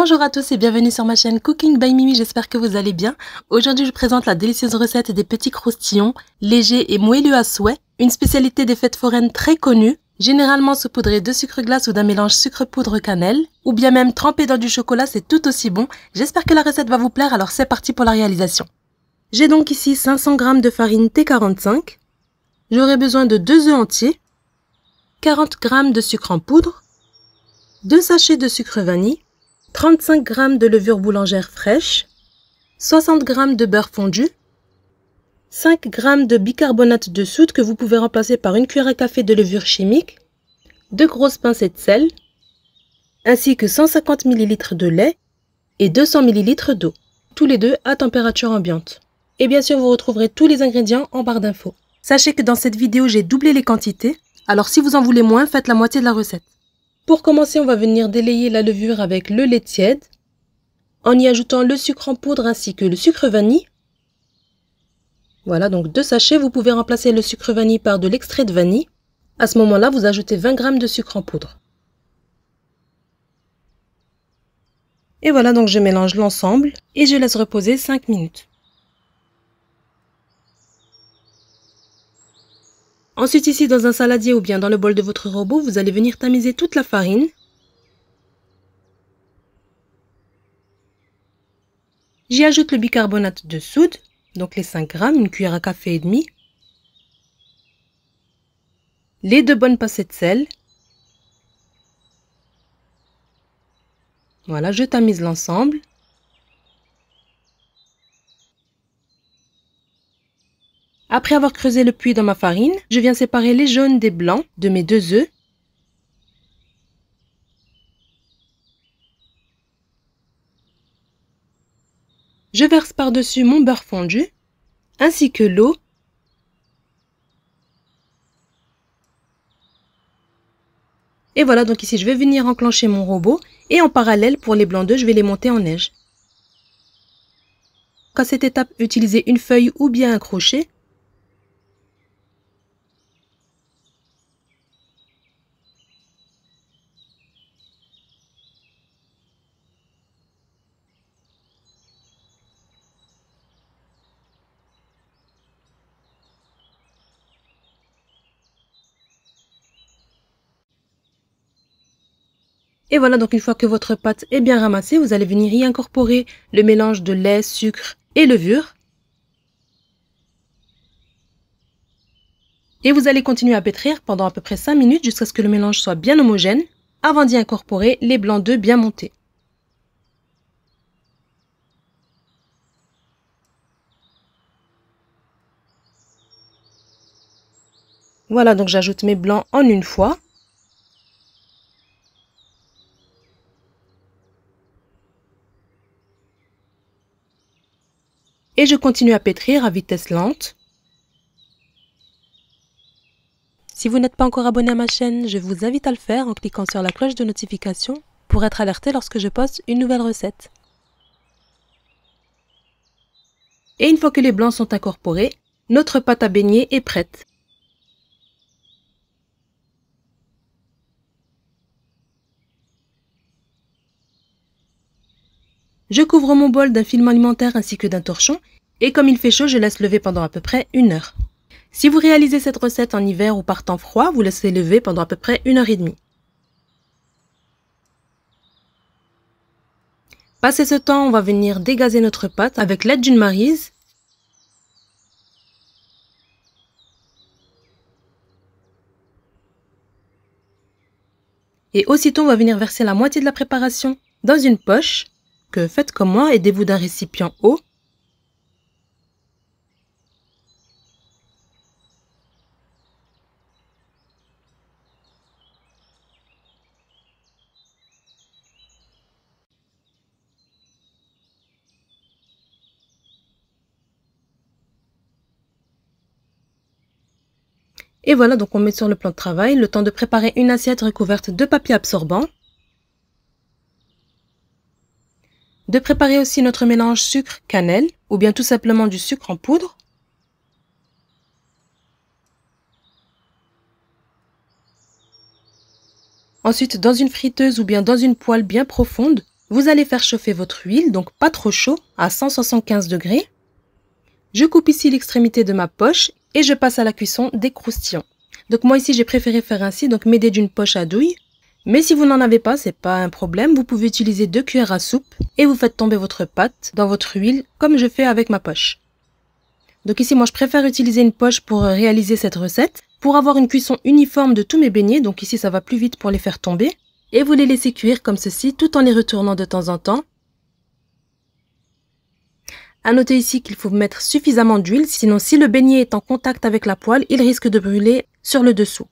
Bonjour à tous et bienvenue sur ma chaîne Cooking by Mimi, j'espère que vous allez bien. Aujourd'hui je vous présente la délicieuse recette des petits croustillons, légers et moelleux à souhait, une spécialité des fêtes foraines très connue, généralement saupoudrée de sucre glace ou d'un mélange sucre-poudre-cannelle, ou bien même trempée dans du chocolat, c'est tout aussi bon. J'espère que la recette va vous plaire, alors c'est parti pour la réalisation. J'ai donc ici 500 g de farine T45, j'aurai besoin de 2 œufs entiers, 40 g de sucre en poudre, 2 sachets de sucre vanille, 35 g de levure boulangère fraîche, 60 g de beurre fondu, 5 g de bicarbonate de soude que vous pouvez remplacer par une cuillère à café de levure chimique, 2 grosses pincées de sel, ainsi que 150 ml de lait et 200 ml d'eau, tous les deux à température ambiante. Et bien sûr, vous retrouverez tous les ingrédients en barre d'infos. Sachez que dans cette vidéo, j'ai doublé les quantités, alors si vous en voulez moins, faites la moitié de la recette. Pour commencer, on va venir délayer la levure avec le lait tiède en y ajoutant le sucre en poudre ainsi que le sucre vanille. Voilà, donc deux sachets, vous pouvez remplacer le sucre vanille par de l'extrait de vanille. À ce moment-là, vous ajoutez 20 g de sucre en poudre. Et voilà, donc je mélange l'ensemble et je laisse reposer 5 minutes. Ensuite ici dans un saladier ou bien dans le bol de votre robot, vous allez venir tamiser toute la farine. J'y ajoute le bicarbonate de soude, donc les 5 grammes, une cuillère à café et demi. Les deux bonnes passées de sel. Voilà, je tamise l'ensemble. Après avoir creusé le puits dans ma farine, je viens séparer les jaunes des blancs de mes deux œufs. Je verse par-dessus mon beurre fondu, ainsi que l'eau. Et voilà, donc ici je vais venir enclencher mon robot et en parallèle pour les blancs d'œufs, je vais les monter en neige. quand cette étape, utilisez une feuille ou bien un crochet Et voilà, donc une fois que votre pâte est bien ramassée, vous allez venir y incorporer le mélange de lait, sucre et levure. Et vous allez continuer à pétrir pendant à peu près 5 minutes jusqu'à ce que le mélange soit bien homogène avant d'y incorporer les blancs d'œufs bien montés. Voilà, donc j'ajoute mes blancs en une fois. et je continue à pétrir à vitesse lente. Si vous n'êtes pas encore abonné à ma chaîne, je vous invite à le faire en cliquant sur la cloche de notification pour être alerté lorsque je poste une nouvelle recette. Et une fois que les blancs sont incorporés, notre pâte à beignet est prête. Je couvre mon bol d'un film alimentaire ainsi que d'un torchon et comme il fait chaud, je laisse lever pendant à peu près une heure. Si vous réalisez cette recette en hiver ou par temps froid, vous laissez lever pendant à peu près une heure et demie. Passé ce temps, on va venir dégazer notre pâte avec l'aide d'une marise. Et aussitôt, on va venir verser la moitié de la préparation dans une poche que faites comme moi, aidez-vous d'un récipient haut Et voilà, donc on met sur le plan de travail le temps de préparer une assiette recouverte de papier absorbant. de préparer aussi notre mélange sucre-cannelle ou bien tout simplement du sucre en poudre. Ensuite, dans une friteuse ou bien dans une poêle bien profonde, vous allez faire chauffer votre huile, donc pas trop chaud, à 175 degrés. Je coupe ici l'extrémité de ma poche et je passe à la cuisson des croustillants. Donc moi ici j'ai préféré faire ainsi, donc m'aider d'une poche à douille mais si vous n'en avez pas, c'est pas un problème, vous pouvez utiliser deux cuillères à soupe et vous faites tomber votre pâte dans votre huile comme je fais avec ma poche. Donc ici, moi je préfère utiliser une poche pour euh, réaliser cette recette, pour avoir une cuisson uniforme de tous mes beignets, donc ici ça va plus vite pour les faire tomber. Et vous les laissez cuire comme ceci, tout en les retournant de temps en temps. À noter ici qu'il faut mettre suffisamment d'huile, sinon si le beignet est en contact avec la poêle, il risque de brûler sur le dessous.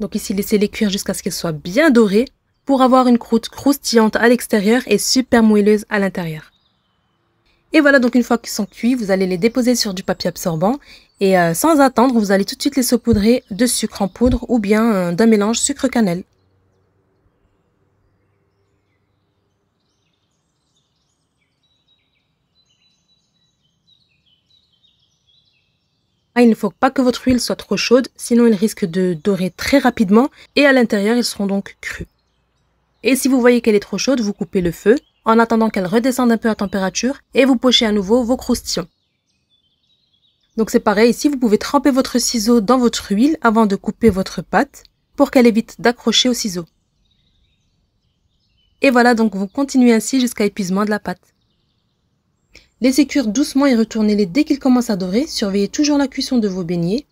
Donc ici, laissez-les cuire jusqu'à ce qu'ils soient bien dorés pour avoir une croûte croustillante à l'extérieur et super moelleuse à l'intérieur. Et voilà, donc une fois qu'ils sont cuits, vous allez les déposer sur du papier absorbant et euh, sans attendre, vous allez tout de suite les saupoudrer de sucre en poudre ou bien euh, d'un mélange sucre-cannelle. Ah, il ne faut pas que votre huile soit trop chaude, sinon il risque de dorer très rapidement et à l'intérieur, ils seront donc crus. Et si vous voyez qu'elle est trop chaude, vous coupez le feu en attendant qu'elle redescende un peu à température et vous pochez à nouveau vos croustillons. Donc c'est pareil ici, vous pouvez tremper votre ciseau dans votre huile avant de couper votre pâte pour qu'elle évite d'accrocher au ciseau. Et voilà, donc vous continuez ainsi jusqu'à épuisement de la pâte. Laissez cuire doucement et retournez-les dès qu'ils commencent à dorer. Surveillez toujours la cuisson de vos beignets.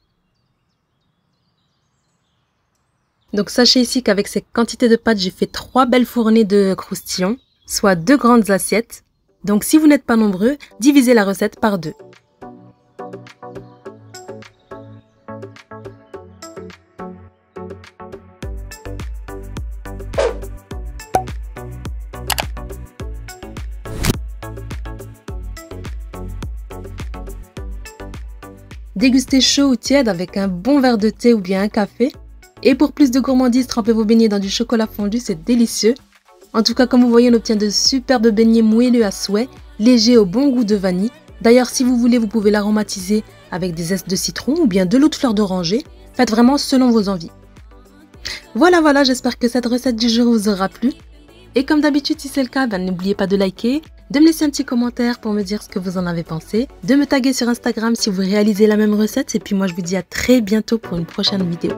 Donc sachez ici qu'avec cette quantité de pâtes, j'ai fait trois belles fournées de croustillons, soit deux grandes assiettes. Donc si vous n'êtes pas nombreux, divisez la recette par deux. Dégustez chaud ou tiède avec un bon verre de thé ou bien un café. Et pour plus de gourmandise, trempez vos beignets dans du chocolat fondu, c'est délicieux. En tout cas, comme vous voyez, on obtient de superbes beignets moelleux à souhait, légers au bon goût de vanille. D'ailleurs, si vous voulez, vous pouvez l'aromatiser avec des zestes de citron ou bien de l'eau de fleur d'oranger. Faites vraiment selon vos envies. Voilà, voilà, j'espère que cette recette du jour vous aura plu. Et comme d'habitude, si c'est le cas, ben, n'oubliez pas de liker, de me laisser un petit commentaire pour me dire ce que vous en avez pensé, de me taguer sur Instagram si vous réalisez la même recette et puis moi je vous dis à très bientôt pour une prochaine vidéo.